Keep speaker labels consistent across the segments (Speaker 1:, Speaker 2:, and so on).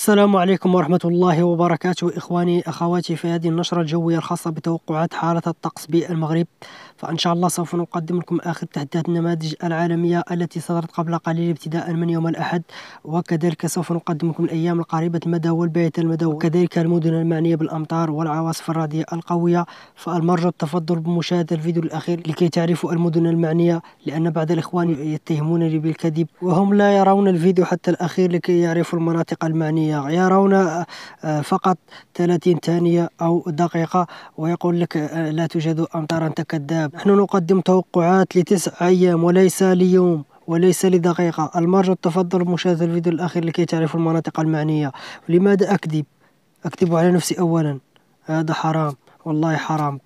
Speaker 1: السلام عليكم ورحمة الله وبركاته إخواني أخواتي في هذه النشرة الجوية الخاصة بتوقعات حالة الطقس بالمغرب فإن شاء الله سوف نقدم لكم آخر تحديات النماذج العالمية التي صدرت قبل قليل ابتداء من يوم الأحد وكذلك سوف نقدم لكم الأيام القريبة المدى والبعيدة المدى وكذلك المدن المعنية بالأمطار والعواصف الرعدية القوية فالمرجو التفضل بمشاهدة الفيديو الأخير لكي تعرفوا المدن المعنية لأن بعض الإخوان يتهمونني بالكذب وهم لا يرون الفيديو حتى الأخير لكي يعرفوا المناطق المعنية يرون آه، آه، فقط 30 ثانية أو دقيقة ويقول لك آه، لا توجد أمطار أنت كذاب نحن نقدم توقعات لتسع أيام وليس ليوم وليس لدقيقة المرجو التفضل مشاهدة الفيديو الأخير لكي تعرفوا المناطق المعنية لماذا أكذب أكذب على نفسي أولا هذا حرام والله حرام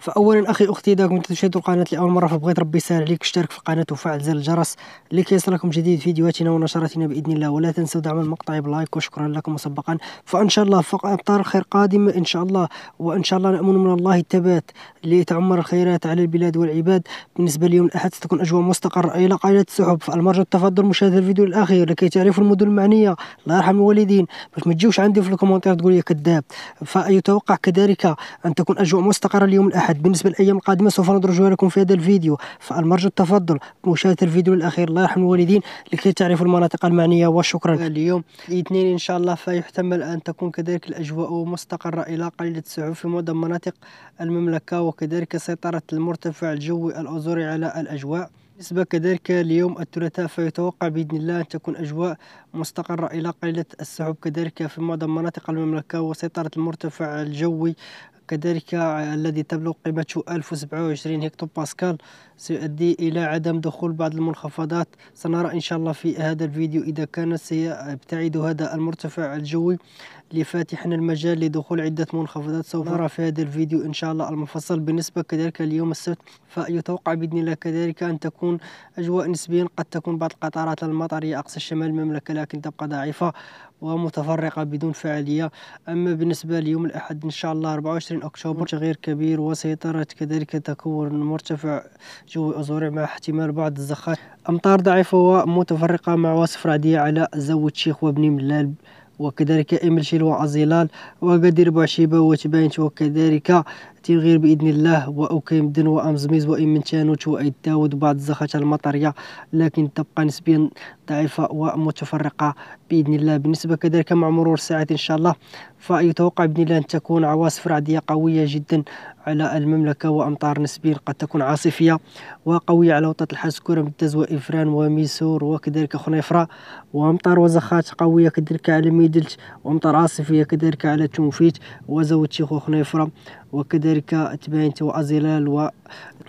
Speaker 1: فاولا اخي اختي اذا كنت تشاهد القناه لاول مره فبغيت ربي يسهل عليك اشترك في القناه وفعل زر الجرس لكي يصلكم جديد فيديوهاتنا ونشراتنا باذن الله ولا تنسوا دعم المقطع بلايك وشكرا لكم مسبقا فان شاء الله فقط خير قادم ان شاء الله وان شاء الله نامن من الله الثبات لتعمر الخيرات على البلاد والعباد بالنسبه ليوم الاحد ستكون اجواء مستقره الى قاعده السحب فالمرجو التفضل مشاهده الفيديو الاخير لكي تعرفوا المدن المعنيه الله يرحم الوالدين باش ما تجيوش عندي في الكومنتات تقول لي كذاب فيتوقع كذلك ان تكون اجواء مستقره اليوم الاحد الأحد بالنسبة للأيام القادمة سوف ندرجها لكم في هذا الفيديو فالمرجو التفضل مشاهده الفيديو الأخير الله يرحم الوالدين لكي تعرفوا المناطق المعنية وشكرا اليوم الاثنين إن شاء الله فيحتمل أن تكون كذلك الأجواء مستقرة إلى قليلة السعوب في معظم مناطق المملكة وكذلك سيطرة المرتفع الجوي الأزوري على الأجواء بالنسبة كذلك ليوم الثلاثاء فيتوقع بإذن الله أن تكون أجواء مستقرة إلى قليلة السحب كذلك في معظم مناطق المملكة وسيطرة المرتفع الجوي كذلك الذي تبلغ قيمته 1027 هكتو باسكال سيؤدي إلى عدم دخول بعض المنخفضات سنرى إن شاء الله في هذا الفيديو إذا كان سيبتعد هذا المرتفع الجوي لفاتحنا المجال لدخول عدة منخفضات سوف نرى في هذا الفيديو إن شاء الله المفصل بالنسبة كذلك اليوم السبت فيتوقع بإذن الله كذلك أن تكون أجواء نسبيا قد تكون بعض قطرات المطر هي أقصى شمال المملكة لكن تبقى ضعيفة ومتفرقة بدون فعالية أما بالنسبة ليوم الأحد إن شاء الله 24 أكتوبر تغيير كبير وسيطرة كذلك تكون مرتفع جوي أزوري مع احتمال بعض الزخات أمطار ضعيفة ومتفرقة مع وصف رعدية على زود شيخ وبني ملال وكذلك إمل شلوى الزلال وقدير بعشيبة وتبانت وكذلك تيغير باذن الله واوكيم دن وام وامنتانوت من تانوت وايد داود بعض الزخات المطريه لكن تبقى نسبيا ضعيفه ومتفرقه باذن الله بالنسبه كذلك مع مرور الساعات ان شاء الله فيتوقع باذن الله ان تكون عواصف رعديه قويه جدا على المملكه وامطار نسبيا قد تكون عاصفيه وقويه على وطاه كره بالتز وافران وميسور وكذلك خنيفره وامطار وزخات قويه كذلك على ميدلت وامطار عاصفيه كذلك على تنفيت وزوتشيخ وخنيفره وكذلك تبانت وأزلال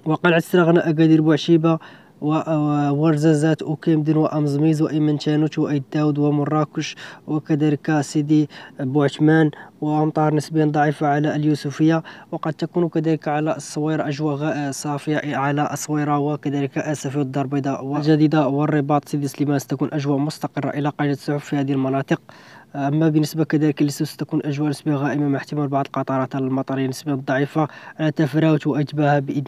Speaker 1: وقلعة سراغنا أكادير بوعشيبة وورزازات وكيمدن وأمزميز وايمن وإمنشانوش وأيد داود ومراكش وكذلك سيدي بوعثمان وأمطار نسبيا ضعيفة على اليوسفية وقد تكون كذلك على الصويرة أجواء صافية على الصويرة وكذلك آسفي والدار البيضاء والجديدة والرباط سيدي سليمان ستكون أجواء مستقرة إلى قليل السحب في هذه المناطق أما بالنسبة كذلك لسوس تكون أجواء نسبيا غائمة مع احتمال بعض القطرات المطرية نسبيا ضعيفة على تفراوت وأجبها بإذن